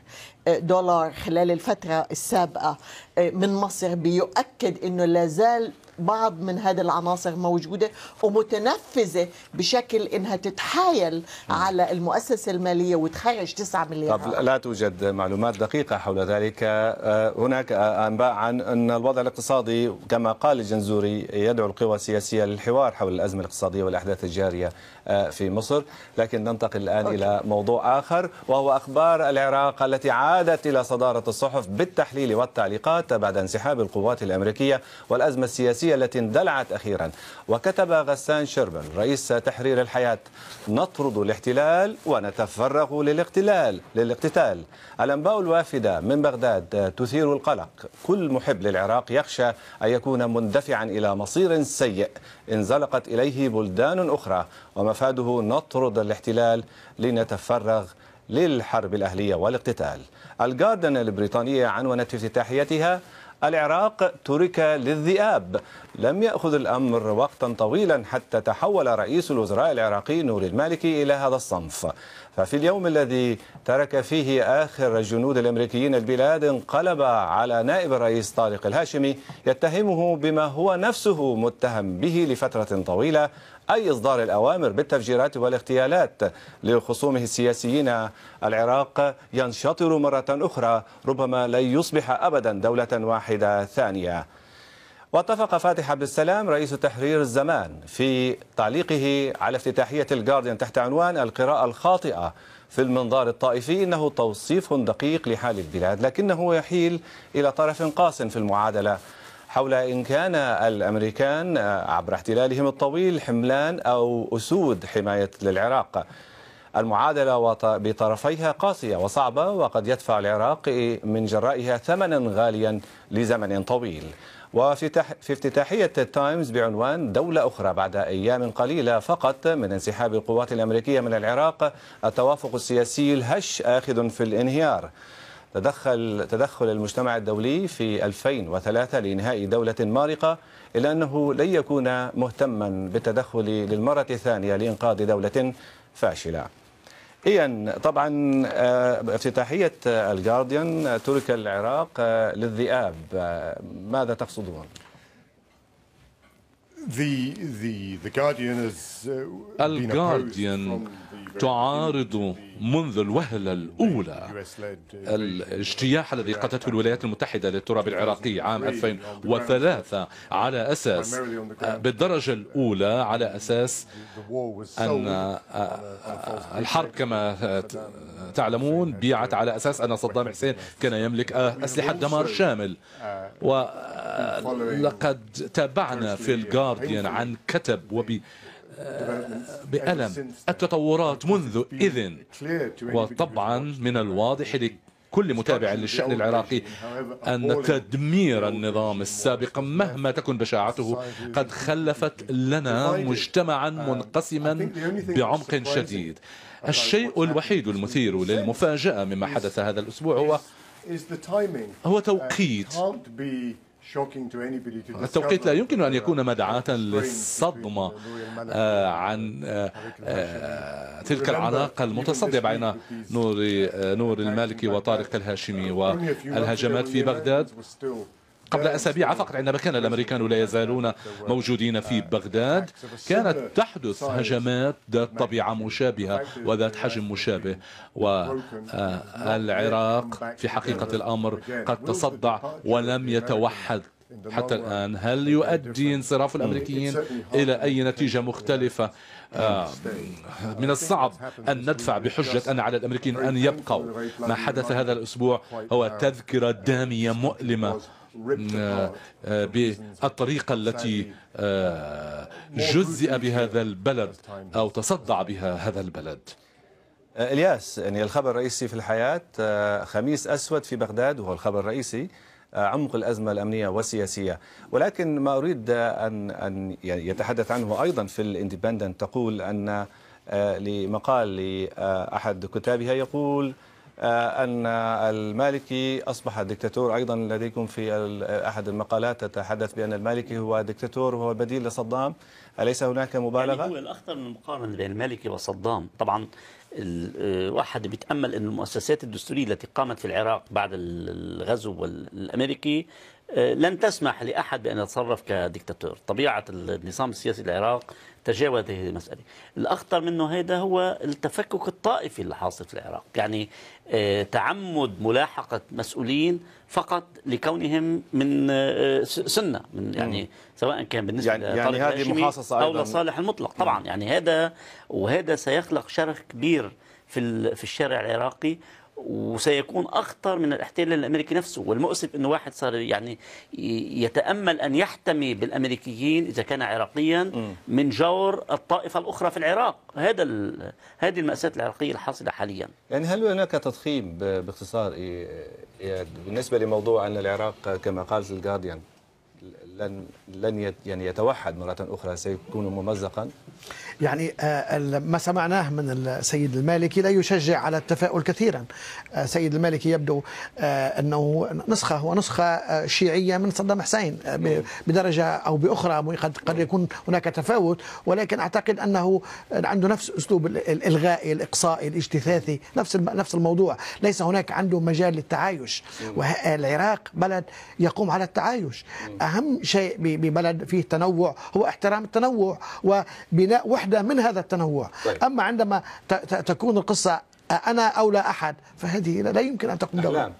دولار خلال الفترة السابقة آه، من مصر بيؤكد أنه لازال بعض من هذه العناصر موجوده ومتنفذه بشكل انها تتحايل على المؤسسه الماليه وتخرج 9 مليار طب لا توجد معلومات دقيقه حول ذلك آه، هناك آه، انباء عن ان الوضع الاقتصادي كما قال الجنزوري يدعو القوى السياسيه للحوار حول الازمه الاقتصاديه والاحداث الجاريه آه، في مصر لكن ننتقل الان أوكي. الى موضوع اخر وهو اخبار العراق التي عادت الى صداره الصحف بالتحليل والتعليقات بعد انسحاب القوات الامريكيه والازمه السياسيه السياسية التي اندلعت أخيرا وكتب غسان شربل رئيس تحرير الحياة نطرد الاحتلال ونتفرغ للاقتلال للاقتتال الأنباء الوافدة من بغداد تثير القلق كل محب للعراق يخشى أن يكون مندفعا إلى مصير سيء انزلقت إليه بلدان أخرى ومفاده نطرد الاحتلال لنتفرغ للحرب الأهلية والاقتتال الجاردن البريطانية عنونت في افتتاحيتها العراق ترك للذئاب لم يأخذ الأمر وقتا طويلا حتى تحول رئيس الوزراء العراقي نور المالكي إلى هذا الصنف ففي اليوم الذي ترك فيه آخر الجنود الأمريكيين البلاد انقلب على نائب الرئيس طارق الهاشمي يتهمه بما هو نفسه متهم به لفترة طويلة أي إصدار الأوامر بالتفجيرات والاغتيالات لخصومه السياسيين العراق ينشطر مرة أخرى ربما لن يصبح أبدا دولة واحدة ثانية واتفق فاتح عبد السلام رئيس تحرير الزمان في تعليقه على افتتاحية الجارديان تحت عنوان القراءة الخاطئة في المنظار الطائفي إنه توصيف دقيق لحال البلاد لكنه يحيل إلى طرف قاس في المعادلة حول إن كان الأمريكان عبر احتلالهم الطويل حملان أو أسود حماية للعراق المعادلة بطرفيها قاسية وصعبة وقد يدفع العراق من جرائها ثمنا غاليا لزمن طويل وفي في افتتاحية التايمز بعنوان دولة أخرى بعد أيام قليلة فقط من انسحاب القوات الأمريكية من العراق التوافق السياسي الهش آخذ في الانهيار تدخل تدخل المجتمع الدولي في 2003 لإنهاء دولة مارقة إلا أنه لن يكون مهتما بالتدخل للمرة الثانية لإنقاذ دولة فاشلة إذا طبعا آه، افتتاحية الجارديان ترك العراق آه، للذئاب آه، ماذا تقصدون؟ The, the, the Guardian has uh, been opposed from تعارض منذ الوهلة الأولى الاجتياح الذي قادته الولايات المتحدة للتراب العراقي عام 2003 على أساس بالدرجة الأولى على أساس أن آه، آه، الحرب كما آه، تعلمون بيعت على أساس أن صدام حسين كان يملك أسلحة دمار شامل ولقد تابعنا في الجارديان عن كتب وبي بألم التطورات منذ إذن وطبعا من الواضح لكل متابع للشأن العراقي أن تدمير النظام السابق مهما تكن بشاعته قد خلفت لنا مجتمعا منقسما بعمق شديد الشيء الوحيد المثير للمفاجأة مما حدث هذا الأسبوع هو هو توقيت التوقيت لا يمكن أن يكون مدعاة للصدمة آه، عن آه، آه، تلك العلاقة المتصدية بين نور المالكي وطارق الهاشمي والهجمات في بغداد قبل أسابيع فقط عندما كان الأمريكان لا يزالون موجودين في بغداد كانت تحدث هجمات ذات طبيعة مشابهة وذات حجم مشابه والعراق في حقيقة الأمر قد تصدع ولم يتوحد حتى الآن هل يؤدي انصراف الأمريكيين إلى أي نتيجة مختلفة آه، من الصعب أن ندفع بحجة أن على الأمريكيين أن يبقوا ما حدث هذا الأسبوع هو تذكرة دامية مؤلمة آه، بالطريقة التي آه، جزئ بهذا البلد أو تصدع بها هذا البلد آه، الياس يعني الخبر الرئيسي في الحياة خميس أسود في بغداد وهو الخبر الرئيسي عمق الأزمة الأمنية والسياسية ولكن ما أريد أن أن يتحدث عنه أيضا في الاندبندنت تقول أن لمقال لأحد كتابها يقول آه، أن المالكي أصبح دكتاتور أيضا لديكم في أحد المقالات تتحدث بأن المالكي هو دكتاتور وهو بديل لصدام أليس هناك مبالغة؟ يعني هو الأخطر من المقارنة بين المالكي وصدام طبعا الواحد آه، بيتأمل أن المؤسسات الدستورية التي قامت في العراق بعد الغزو الأمريكي لن تسمح لأحد بأن يتصرف كديكتاتور طبيعة النظام السياسي العراق تجاوز هذه المسألة الأخطر منه هذا هو التفكك الطائفي اللي حاصل في العراق يعني آه، تعمد ملاحقة مسؤولين فقط لكونهم من آه، سنة من يعني سواء كان بالنسبة يعني, يعني هذه محاصصة أو لصالح المطلق طبعا يعني هذا وهذا سيخلق شرخ كبير في في الشارع العراقي وسيكون أخطر من الاحتلال الأمريكي نفسه والمؤسف أنه واحد صار يعني يتأمل أن يحتمي بالأمريكيين إذا كان عراقيا من جور الطائفة الأخرى في العراق هذا هذه المأساة العراقية الحاصلة حاليا يعني هل هناك تضخيم باختصار بالنسبة لموضوع أن العراق كما قال الجارديان لن لن يعني يتوحد مرة أخرى سيكون ممزقا يعني آه، ما سمعناه من السيد المالكي لا يشجع على التفاؤل كثيرا السيد آه، المالكي يبدو آه، أنه نسخة ونسخة شيعية من صدام حسين بدرجة أو بأخرى قد قد يكون هناك تفاوت ولكن أعتقد أنه عنده نفس أسلوب الالغاء الإقصائي الاجتثاثي نفس نفس الموضوع ليس هناك عنده مجال للتعايش والعراق بلد يقوم على التعايش أهم شيء ببلد فيه تنوع هو احترام التنوع وبناء وحده من هذا التنوع طيب. اما عندما تكون القصه انا او لا احد فهذه لا يمكن ان تكون دوله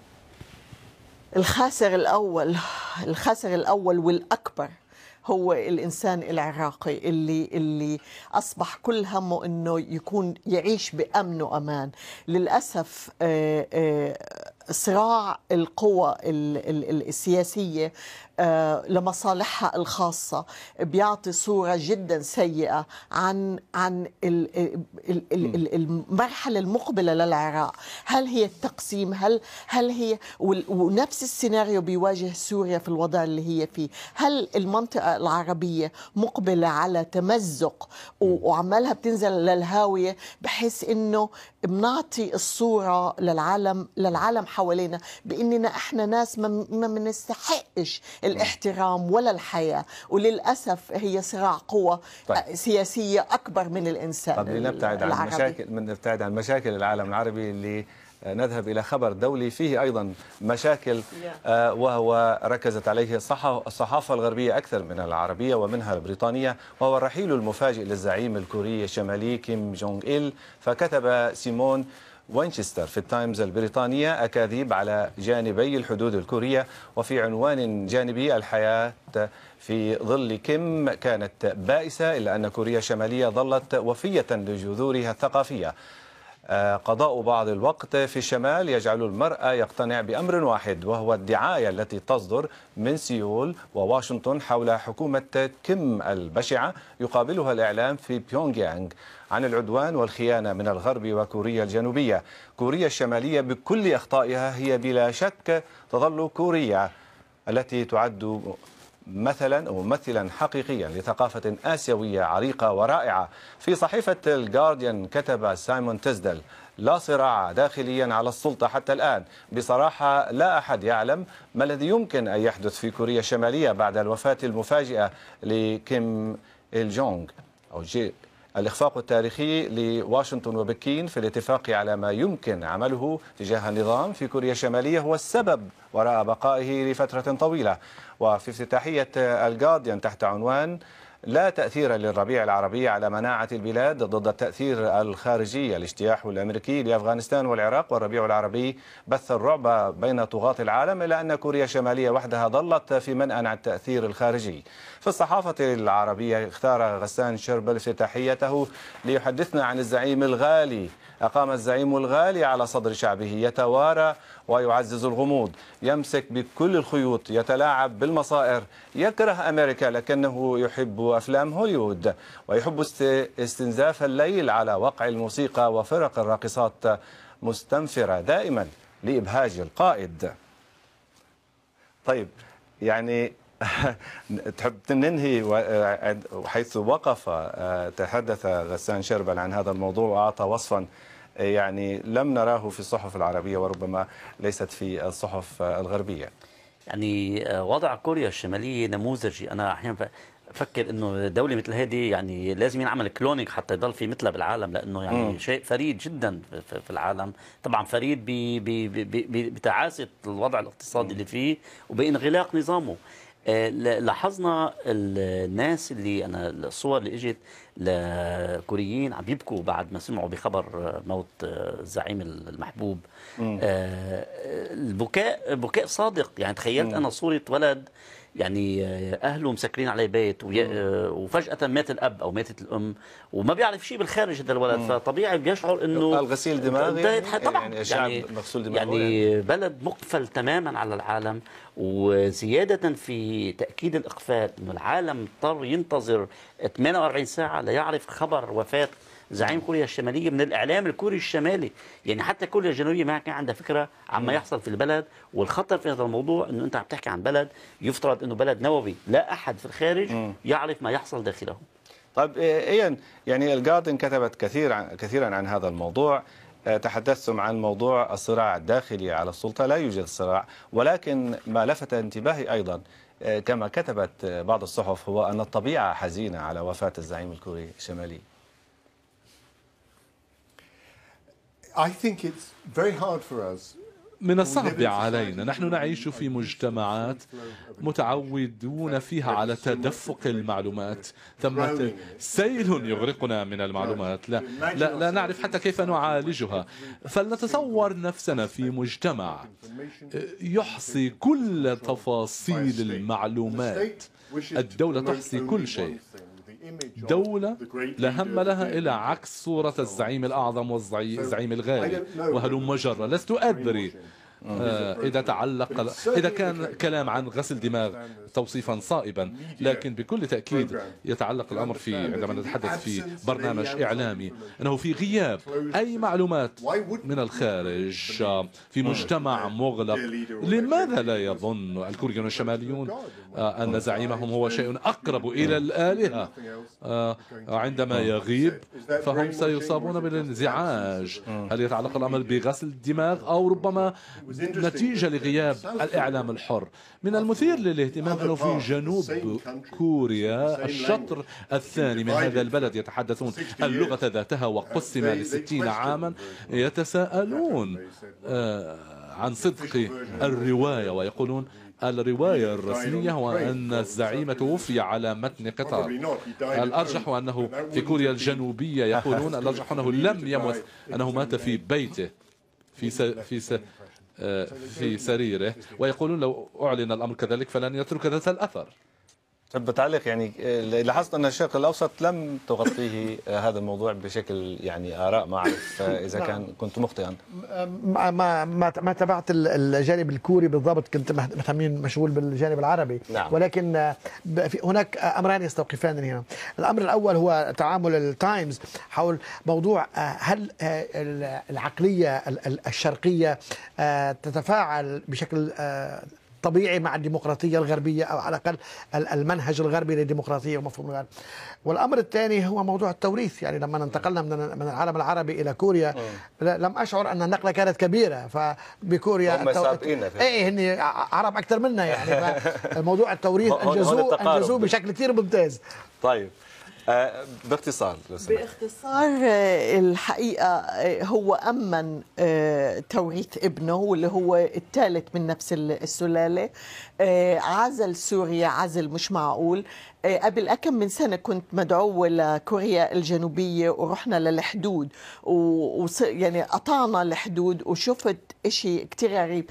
الخاسر الاول الخاسر الاول والاكبر هو الانسان العراقي اللي اللي اصبح كل همه انه يكون يعيش بامن وامان للاسف آآ آه، آآ آه، صراع القوى السياسيه آه، لمصالحها الخاصة بيعطي صورة جدا سيئة عن عن المرحلة المقبلة للعراق هل هي التقسيم هل هل هي ونفس السيناريو بيواجه سوريا في الوضع اللي هي فيه هل المنطقة العربية مقبلة على تمزق وعمالها بتنزل للهاوية بحيث انه بنعطي الصورة للعالم للعالم حوالينا باننا احنا ناس ما بنستحقش الاحترام ولا الحياة وللأسف هي صراع قوة طيب. آه، سياسية أكبر من الإنسان طيب لنبتعد عن مشاكل نبتعد عن مشاكل العالم العربي اللي آه، نذهب إلى خبر دولي فيه أيضا مشاكل آه، وهو ركزت عليه الصحافة الغربية أكثر من العربية ومنها البريطانية وهو الرحيل المفاجئ للزعيم الكوري الشمالي كيم جونغ إيل فكتب سيمون وينشستر في التايمز البريطانية أكاذيب على جانبي الحدود الكورية وفي عنوان جانبي الحياة في ظل كيم كانت بائسة إلا أن كوريا الشمالية ظلت وفية لجذورها الثقافية آه، قضاء بعض الوقت في الشمال يجعل المرأة يقتنع بأمر واحد وهو الدعاية التي تصدر من سيول وواشنطن حول حكومة كيم البشعة يقابلها الإعلام في بيونغ يانغ عن العدوان والخيانة من الغرب وكوريا الجنوبية كوريا الشمالية بكل أخطائها هي بلا شك تظل كوريا التي تعد مثلا أو ممثلا حقيقيا لثقافة آسيوية عريقة ورائعة في صحيفة الجارديان كتب سايمون تزدل لا صراع داخليا على السلطة حتى الآن بصراحة لا أحد يعلم ما الذي يمكن أن يحدث في كوريا الشمالية بعد الوفاة المفاجئة لكيم إل أو جي الإخفاق التاريخي لواشنطن وبكين في الاتفاق على ما يمكن عمله تجاه النظام في كوريا الشمالية هو السبب وراء بقائه لفترة طويلة وفي افتتاحية الجارديان تحت عنوان لا تأثير للربيع العربي على مناعة البلاد ضد التأثير الخارجي الاجتياح الأمريكي لأفغانستان والعراق والربيع العربي بث الرعب بين طغاة العالم إلا أن كوريا الشمالية وحدها ظلت في منأى عن التأثير الخارجي في الصحافة العربية اختار غسان شربل افتتاحيته ليحدثنا عن الزعيم الغالي أقام الزعيم الغالي على صدر شعبه يتوارى ويعزز الغموض يمسك بكل الخيوط يتلاعب بالمصائر يكره أمريكا لكنه يحب أفلام هوليوود ويحب استنزاف الليل على وقع الموسيقى وفرق الراقصات مستنفرة دائما لإبهاج القائد طيب يعني تحب ننهي آه، حيث وقف آه، تحدث غسان شربل عن هذا الموضوع وأعطى وصفا آه، يعني لم نراه في الصحف العربية وربما ليست في الصحف الغربية يعني وضع كوريا الشمالية نموذجي أنا أحيانا بفكر انه دوله مثل هذه يعني لازم ينعمل كلونينج حتى يضل في مثلها بالعالم لانه يعني م. شيء فريد جدا في العالم طبعا فريد بتعاسه الوضع الاقتصادي م. اللي فيه وبانغلاق نظامه آه، لاحظنا الناس اللي انا الصور اللي اجت لكوريين عم يبكوا بعد ما سمعوا بخبر موت الزعيم المحبوب مم. آه، البكاء بكاء صادق يعني تخيلت مم. انا صوره ولد يعني آه، اهله مسكرين عليه بيت آه، وفجاه مات الاب او ماتت الام وما بيعرف شيء بالخارج هذا الولد فطبيعي بيشعر انه غسيل دماغ يعني طبعا يعني يعني مغسول يعني, يعني بلد مقفل تماما على العالم وزياده في تاكيد الاقفال انه العالم اضطر ينتظر 48 ساعه ليعرف خبر وفاه زعيم كوريا الشماليه من الاعلام الكوري الشمالي يعني حتى كوريا الجنوبيه ما كان عندها فكره عما يحصل في البلد والخطر في هذا الموضوع انه انت عم تحكي عن بلد يفترض انه بلد نووي لا احد في الخارج يعرف ما يحصل داخله طيب إيه، ايا يعني الجاردن كتبت كثير عن كثيرا عن هذا الموضوع آه، تحدثتم عن موضوع الصراع الداخلي على السلطة لا يوجد صراع ولكن ما لفت انتباهي أيضا آه، كما كتبت آه، بعض الصحف هو أن الطبيعة حزينة على وفاة الزعيم الكوري الشمالي من الصعب علينا نحن نعيش في مجتمعات متعودون فيها على تدفق المعلومات ثمة سيل يغرقنا من المعلومات لا, لا, لا نعرف حتى كيف نعالجها فلنتصور نفسنا في مجتمع أه، يحصي كل تفاصيل المعلومات الدولة تحصي كل شيء دولة لا هم لها إلى عكس صورة الزعيم الأعظم والزعيم الغالي وهلم مجرة لست أدري آه، إذا تعلق إذا كان كلام عن غسل دماغ توصيفا صائبا لكن بكل تأكيد يتعلق الأمر في عندما نتحدث في برنامج إعلامي أنه في غياب أي معلومات من الخارج آه، في مجتمع مغلق لماذا لا يظن الكوريون الشماليون آه، أن زعيمهم هو شيء أقرب إلى الآلهة عندما يغيب فهم سيصابون بالانزعاج هل يتعلق الأمر بغسل الدماغ أو ربما نتيجة لغياب الإعلام الحر من المثير للاهتمام أنه في جنوب كوريا الشطر الثاني من هذا البلد يتحدثون اللغة ذاتها وقسم لستين عاما يتساءلون آه، عن صدق الرواية ويقولون الرواية الرسمية هو أن الزعيم توفي على متن قطار الأرجح أنه في كوريا الجنوبية يقولون الأرجح أنه لم يموت أنه مات في بيته في س... في س... آه، في سريره ويقولون لو أعلن الأمر كذلك فلن يترك ذات الأثر طب بتعلق يعني آه، لاحظت ان الشرق الاوسط لم تغطيه آه، هذا الموضوع بشكل يعني اراء ما اعرف آه، اذا نعم. كان كنت مخطئا ما ما ما تابعت الجانب الكوري بالضبط كنت مهتمين مشغول بالجانب العربي نعم. ولكن هناك امران يستوقفانني هنا الامر الاول هو تعامل التايمز حول موضوع هل العقليه الشرقيه تتفاعل بشكل طبيعي مع الديمقراطيه الغربيه او على الاقل المنهج الغربي للديمقراطيه ومفهوم الغرب. يعني. والامر الثاني هو موضوع التوريث يعني لما انتقلنا من من العالم العربي الى كوريا آه. لم اشعر ان النقله كانت كبيره فبكوريا هم التو... سابقين ايه هن عرب اكثر منا يعني موضوع التوريث انجزوه انجزوه بشكل كثير ممتاز. طيب آه، باختصار باختصار آه، الحقيقه آه، هو امن توريث ابنه واللي هو الثالث من نفس السلاله عزل سوريا عزل مش معقول قبل أكم من سنة كنت مدعوة لكوريا الجنوبية ورحنا للحدود و... يعني قطعنا الحدود وشفت إشي كتير غريب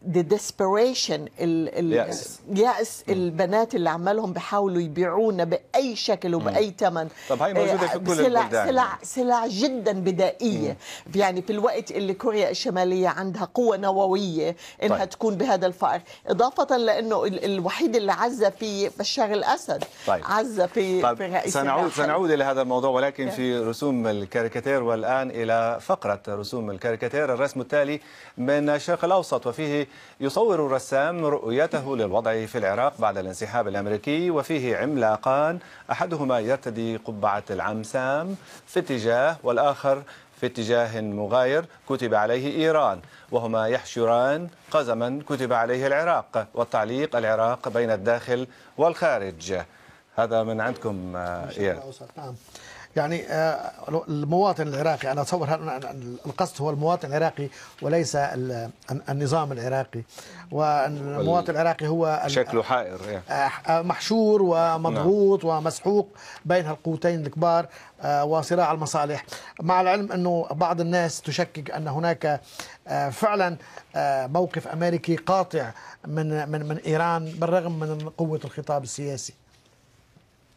the desperation اليأس yes. Mm. البنات اللي عمالهم بيحاولوا يبيعونا بأي شكل وبأي ثمن mm. طب هاي موجودة في آه، كل سلع البلدان سلع سلع جدا بدائية مم. Mm. يعني في الوقت اللي كوريا الشمالية عندها قوة نووية إنها طيب. تكون بهذا الفقر إضافة لأنه الوحيد اللي عزى في بشار الأسد طيب. عزى في, طيب. في رئيس سنعود الرحل. سنعود إلى هذا الموضوع ولكن في رسوم الكاريكاتير والآن إلى فقرة رسوم الكاريكاتير الرسم التالي من الشرق الأوسط وفيه يصور الرسام رؤيته للوضع في العراق بعد الانسحاب الأمريكي وفيه عملاقان أحدهما يرتدي قبعة العمسام في اتجاه والآخر في اتجاه مغاير كتب عليه إيران وهما يحشران قزما كتب عليه العراق والتعليق العراق بين الداخل والخارج هذا من عندكم إياد نعم يعني آه، المواطن العراقي انا اتصور القصد هو المواطن العراقي وليس النظام العراقي والمواطن العراقي هو شكله حائر إيه. آه، آه، محشور ومضغوط نعم. ومسحوق بين القوتين الكبار وصراع المصالح مع العلم انه بعض الناس تشكك ان هناك فعلا موقف امريكي قاطع من من من ايران بالرغم من قوه الخطاب السياسي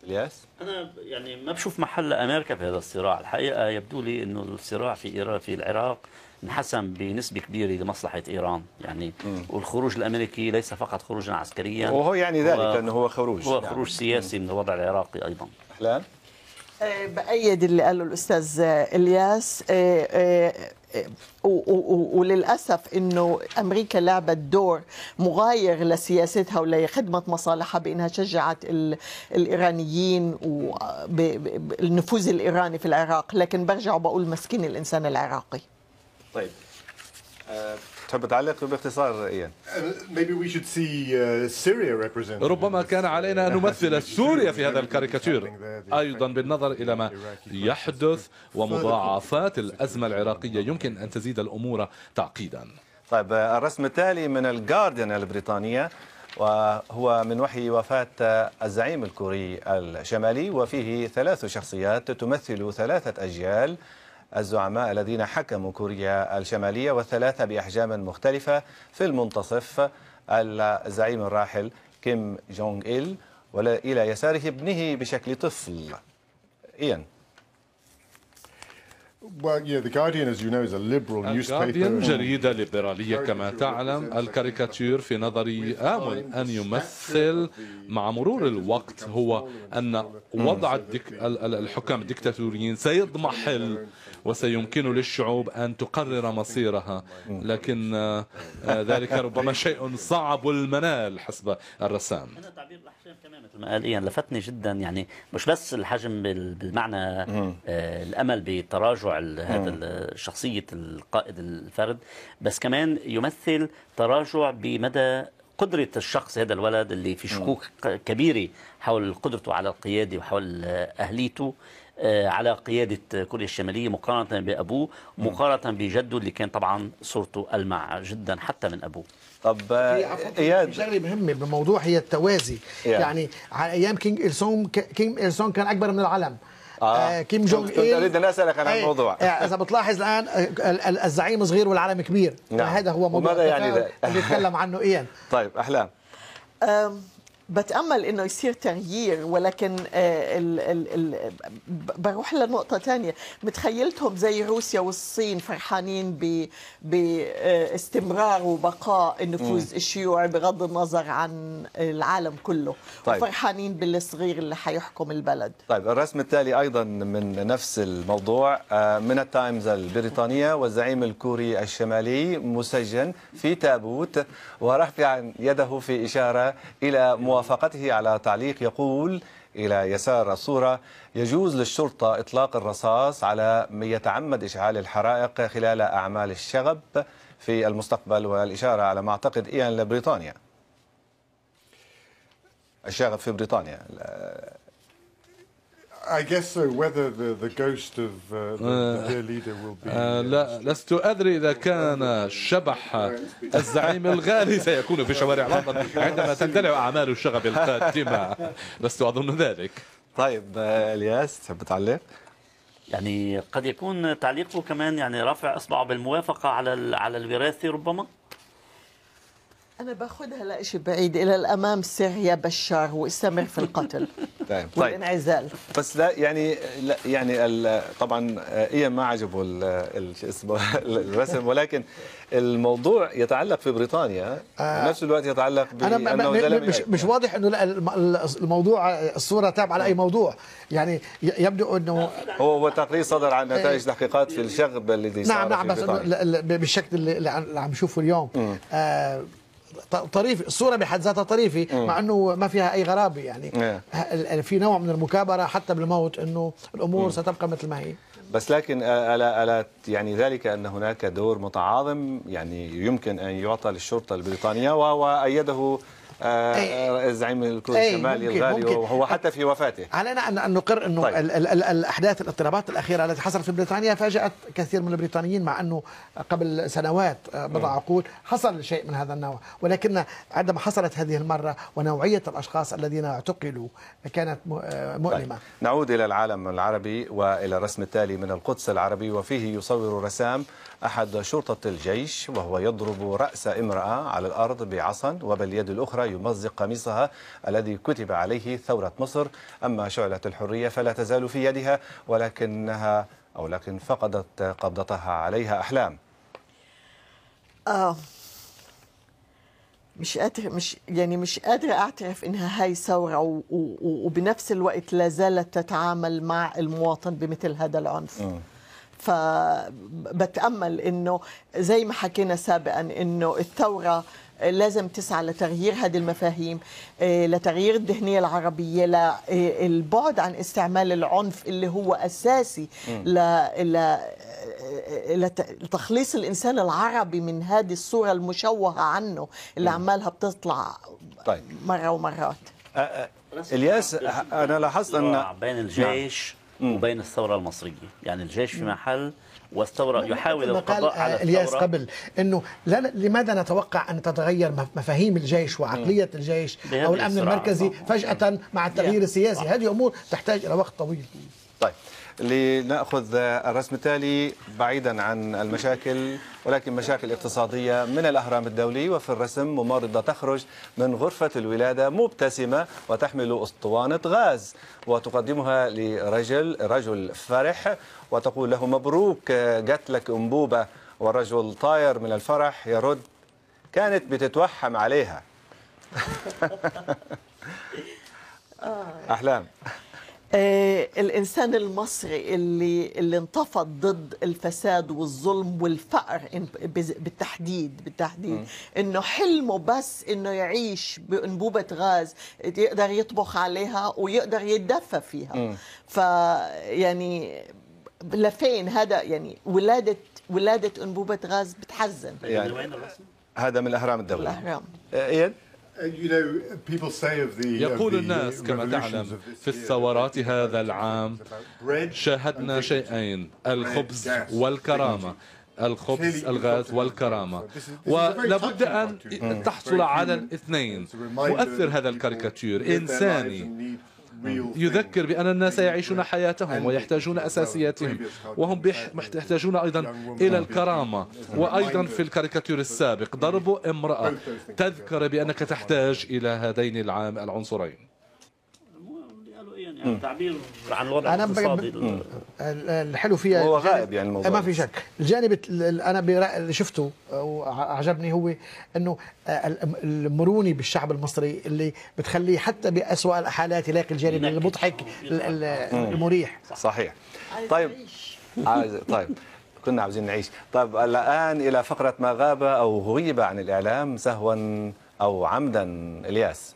الياس انا يعني ما بشوف محل امريكا في هذا الصراع الحقيقه يبدو لي انه الصراع في ايران في العراق انحسم بنسبة كبيرة لمصلحة إيران يعني م. والخروج الأمريكي ليس فقط خروجا عسكريا وهو يعني ذلك هو أنه هو خروج هو نعم. خروج يعني. سياسي م. من الوضع العراقي أيضا أحلام أه، بأيد اللي قاله الأستاذ إلياس أه، أه، وللاسف انه امريكا لعبت دور مغاير لسياستها ولخدمه مصالحها بانها شجعت الايرانيين والنفوذ الايراني في العراق لكن برجع بقول مسكين الانسان العراقي طيب آه، تحب تعلق باختصار ايان uh, ربما كان علينا ان نمثل سوريا في هذا الكاريكاتير ايضا بالنظر الى ما يحدث ومضاعفات الازمه العراقيه يمكن ان تزيد الامور تعقيدا طيب آه، الرسم التالي من الجارديان البريطانيه وهو من وحي وفاة آه، الزعيم الكوري الشمالي وفيه ثلاث شخصيات تمثل ثلاثة أجيال الزعماء الذين حكموا كوريا الشمالية والثلاثة بأحجام مختلفة في المنتصف الزعيم الراحل كيم جونغ إل وإلى يساره ابنه بشكل طفل إيان Well, yeah, the Guardian, as you know, is a liberal newspaper. جريدة ليبرالية كما تعلم الكاريكاتير في نظري آمل أن يمثل مع مرور الوقت هو أن وضع الدك... الحكام الدكتاتوريين سيضمحل وسيمكن للشعوب أن تقرر مصيرها لكن ذلك ربما شيء صعب المنال حسب الرسام كمان مثل ما قال ايان لفتني جدا يعني مش بس الحجم بالمعنى آه الامل بتراجع هذا شخصيه القائد الفرد بس كمان يمثل تراجع بمدى قدرة الشخص هذا الولد اللي في شكوك كبيرة حول قدرته على القيادة وحول أهليته آه، على قيادة كوريا الشمالية مقارنة بأبوه مقارنة بجده اللي كان طبعا صورته ألمع جدا حتى من أبوه طب آه، اياد شغله مهمه بموضوع هي التوازي yeah. يعني على ايام كينج السون كينج السون كان اكبر من العلم آه. آه كيم جونج كنت إيل كنت انا اسالك عن إيه، الموضوع اذا آه. اذا بتلاحظ الان آه، الزعيم صغير والعلم كبير نعم. هذا هو موضوع وماذا يعني ده؟ اللي يتكلم عنه ايان طيب احلام بتامل انه يصير تغيير ولكن آه، ال ال ال بروح لنقطه ثانيه متخيلتهم زي روسيا والصين فرحانين باستمرار آه، وبقاء النفوذ الشيوعي بغض النظر عن العالم كله طيب. وفرحانين بالصغير اللي حيحكم البلد طيب الرسم التالي ايضا من نفس الموضوع آه، من التايمز البريطانيه والزعيم الكوري الشمالي مسجن في تابوت ورفع يده في اشاره الى مواطنين موافقته على تعليق يقول إلى يسار الصورة يجوز للشرطة إطلاق الرصاص على من يتعمد إشعال الحرائق خلال أعمال الشغب في المستقبل والإشارة على ما أعتقد إيان لبريطانيا الشغب في بريطانيا I guess so. Whether the, the ghost of uh, the, the uh, dear leader will be. Uh, لا uh, لست أدري إذا كان شبح الزعيم الغالي سيكون في شوارع لندن عندما تندلع أعمال الشغب القادمة. لست أظن ذلك. طيب آه، الياس تحب تعلق؟ يعني قد يكون تعليقه كمان يعني رفع اصبعه بالموافقه على على الوراثه ربما أنا باخذها لشيء بعيد إلى الأمام سير يا بشار واستمر في القتل طيب والانعزال طيب. بس لا يعني لا يعني طبعا آه، إيام ما عجبه الرسم ولكن الموضوع يتعلق في بريطانيا آه نفس الوقت يتعلق بأنه زلمة مش, يعني. مش واضح أنه لا الموضوع الصورة تاب على أي نعم. موضوع يعني يبدو أنه هو هو تقرير صدر عن نتائج إيه. تحقيقات في الشغب الذي نعم نعم بس بالشكل اللي عم نشوفه اليوم آه طريف الصوره بحد ذاتها طريفه مع انه ما فيها اي غرابه يعني مم. إيه. في نوع من المكابره حتى بالموت انه الامور مم. ستبقى مثل ما هي بس لكن آه، الا الا يعني ذلك ان هناك دور متعاظم يعني يمكن ان يعطى للشرطه البريطانيه وايده آه، الزعيم الكوري الشمالي الغالي ممكن. وهو حتى في وفاته علينا أن نقر أنه طيب. ال ال ال الأحداث الاضطرابات الأخيرة التي حصلت في بريطانيا فاجأت كثير من البريطانيين مع أنه قبل سنوات آه، بضع عقود حصل شيء من هذا النوع ولكن عندما حصلت هذه المرة ونوعية الأشخاص الذين اعتقلوا كانت آه، طيب. مؤلمة طيب. نعود إلى العالم العربي وإلى الرسم التالي من القدس العربي وفيه يصور رسام أحد شرطة الجيش وهو يضرب رأس امرأة على الأرض بعصا وباليد الأخرى يمزق قميصها الذي كتب عليه ثورة مصر أما شعلة الحرية فلا تزال في يدها ولكنها أو لكن فقدت قبضتها عليها أحلام آه مش قادر مش يعني مش قادرة أعترف إنها هاي ثورة وبنفس الوقت لا زالت تتعامل مع المواطن بمثل هذا العنف م. فبتامل انه زي ما حكينا سابقا انه الثوره لازم تسعى لتغيير هذه المفاهيم آه، لتغيير الذهنيه العربية للبعد آه، عن استعمال العنف اللي هو أساسي ل آه، لتخليص الإنسان العربي من هذه الصورة المشوهة عنه اللي عمالها بتطلع طيب. مرة ومرات الياس أنا لاحظت أن بين الجيش وبين الثوره المصريه يعني الجيش في محل والثوره يحاول القضاء على الثوره الياس قبل انه لا لماذا نتوقع ان تتغير مفاهيم الجيش وعقليه الجيش او الامن المركزي فجاه مع التغيير السياسي هذه امور تحتاج الى وقت طويل طيب لنأخذ الرسم التالي بعيدا عن المشاكل ولكن مشاكل اقتصادية من الأهرام الدولي وفي الرسم ممرضة تخرج من غرفة الولادة مبتسمة وتحمل أسطوانة غاز وتقدمها لرجل رجل فرح وتقول له مبروك جات لك أنبوبة والرجل طاير من الفرح يرد كانت بتتوحم عليها أحلام آه. آه الانسان المصري اللي اللي انتفض ضد الفساد والظلم والفقر بالتحديد بالتحديد م. انه حلمه بس انه يعيش بانبوبه غاز يقدر يطبخ عليها ويقدر يتدفى فيها فيعني لفين هذا يعني ولاده ولاده انبوبه غاز بتحزن يعني, يعني هذا من الاهرام الدوليه الاهرام إيه؟ يقول الناس كما تعلم في الثورات هذا العام شاهدنا شيئين الخبز والكرامة الخبز الغاز والكرامة ولابد أن تحصل على الاثنين مؤثر هذا الكاريكاتير إنساني يذكر بأن الناس يعيشون حياتهم ويحتاجون أساسياتهم وهم يحتاجون أيضا أمم. إلى الكرامة وأيضا في الكاريكاتير السابق ضرب امرأة تذكر بأنك تحتاج إلى هذين العنصرين تعبير عن الوضع الاقتصادي الحلو فيها هو غائب يعني الموضوع ما في شك الجانب انا شفته وعجبني هو انه آه، المرونه بالشعب المصري اللي بتخليه حتى باسوا الحالات يلاقي الجانب المضحك المريح صحيح طيب عايز طيب كنا عاوزين نعيش طيب الان الى فقره ما غاب او غيب عن الاعلام سهوا او عمدا الياس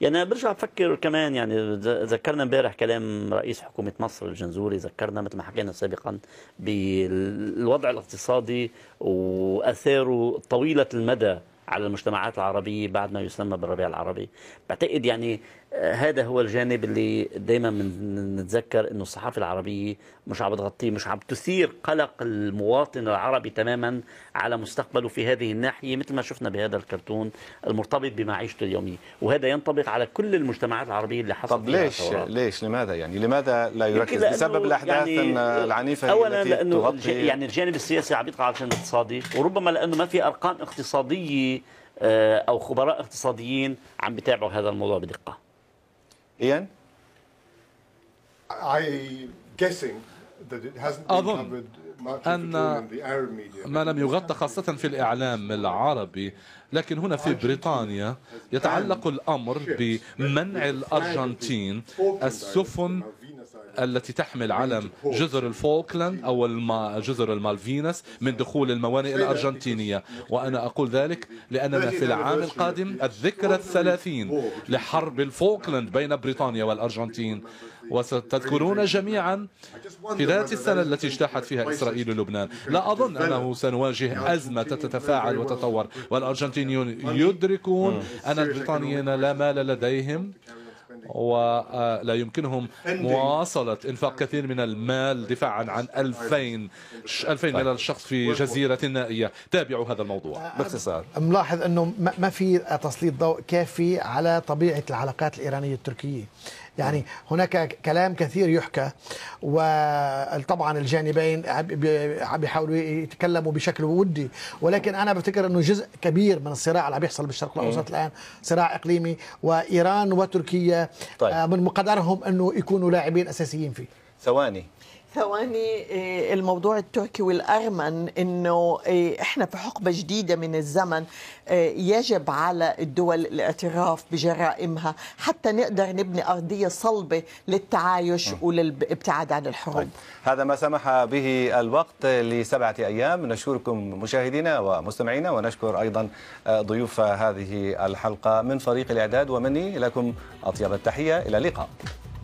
يعني برجع بفكر كمان يعني ذكرنا امبارح كلام رئيس حكومه مصر الجنزوري ذكرنا مثل ما حكينا سابقا بالوضع الاقتصادي واثاره طويله المدى على المجتمعات العربيه بعد ما يسمى بالربيع العربي بعتقد يعني آه، هذا هو الجانب اللي دايما نتذكر انه الصحافه العربيه مش عم بتغطيه مش عم تثير قلق المواطن العربي تماما على مستقبله في هذه الناحيه مثل ما شفنا بهذا الكرتون المرتبط بمعيشته اليوميه وهذا ينطبق على كل المجتمعات العربيه اللي حصلت طب ليش الثورات. ليش لماذا يعني لماذا لا يركز بسبب الاحداث يعني العنيفه اولا التي لانه تغطي يعني الجانب السياسي عم يطغى على الجانب الاقتصادي وربما لانه ما في ارقام اقتصاديه آه، او خبراء اقتصاديين عم بيتابعوا هذا الموضوع بدقه Ian? I guessing that it hasn't been covered أن ما لم يغطى خاصة في الإعلام العربي لكن هنا في بريطانيا يتعلق الأمر بمنع الأرجنتين السفن التي تحمل علم جزر الفولكلاند أو جزر المالفينس من دخول الموانئ الأرجنتينية وأنا أقول ذلك لأننا في العام القادم الذكرى الثلاثين لحرب الفولكلاند بين بريطانيا والأرجنتين وستذكرون جميعا في ذات السنة التي اجتاحت فيها إسرائيل لبنان لا أظن أنه سنواجه أزمة تتفاعل وتتطور والأرجنتينيون يدركون أن البريطانيين لا مال لديهم ولا آه، يمكنهم مواصلة إنفاق كثير من المال دفاعا عن 2000 2000 من الشخص في جزيرة نائية تابعوا هذا الموضوع آه، باختصار ملاحظ أنه ما في تسليط ضوء كافي على طبيعة العلاقات الإيرانية التركية يعني هناك كلام كثير يحكى وطبعا الجانبين بيحاولوا يتكلموا بشكل ودي ولكن انا بفتكر انه جزء كبير من الصراع اللي عم بيحصل بالشرق الاوسط الان صراع اقليمي وايران وتركيا طيب. آه، من مقدرهم انه يكونوا لاعبين اساسيين فيه ثواني ثواني آه، الموضوع التركي والأرمن أنه آه، إحنا في حقبة جديدة من الزمن آه، يجب على الدول الاعتراف بجرائمها حتى نقدر نبني أرضية صلبة للتعايش وللابتعاد عن الحروب طيب، هذا ما سمح به الوقت لسبعة أيام نشكركم مشاهدينا ومستمعينا ونشكر أيضا ضيوف هذه الحلقة من فريق الإعداد ومني لكم أطيب التحية إلى اللقاء